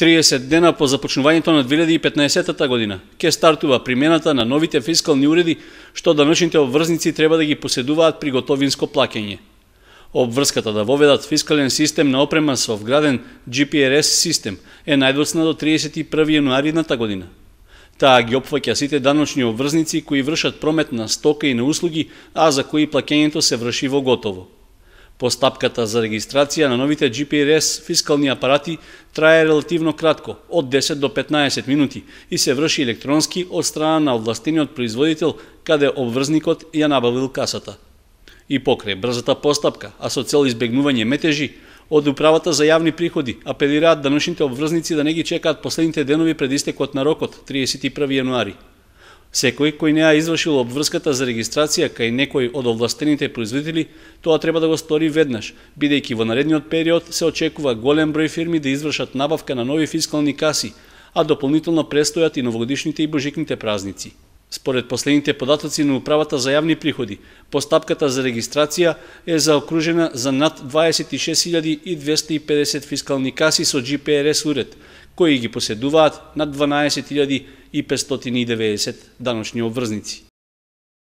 30 дена по започнувањето на 2015 година ке стартува примената на новите фискални уреди што даночните обврзници треба да ги поседуваат при готовинско плакење. Обврската да воведат фискален систем на опрема со вграден GPRS систем е најдоцна до 31 јануари едната година. Таа ги опфаќа сите даночни обврзници кои вршат промет на стока и на услуги, а за кои плакењето се врши во готово. Постапката за регистрација на новите GPRS фискални апарати трае релативно кратко, од 10 до 15 минути, и се врши електронски од страна на овластениот производител, каде обврзникот ја набавил касата. И покрај брзата постапка, а со цел избегнување метежи, од Управата за јавни приходи апелираат даношните обврзници да не ги чекаат последните денови пред истекот на рокот, 31 јануари. Секој кој не ја извршил обврската за регистрација кај некој од овластените производители, тоа треба да го стори веднаш, бидејќи во наредниот период се очекува голем број фирми да извршат набавка на нови фискални каси, а дополнително престојат и новогодишните и божикните празници. Според последните податоци на Управата за јавни приходи, постапката за регистрација е заокружена за над 26.250 фискални каси со GPRS уред – кои ги поседуваат над 12.590 даночни обврзници.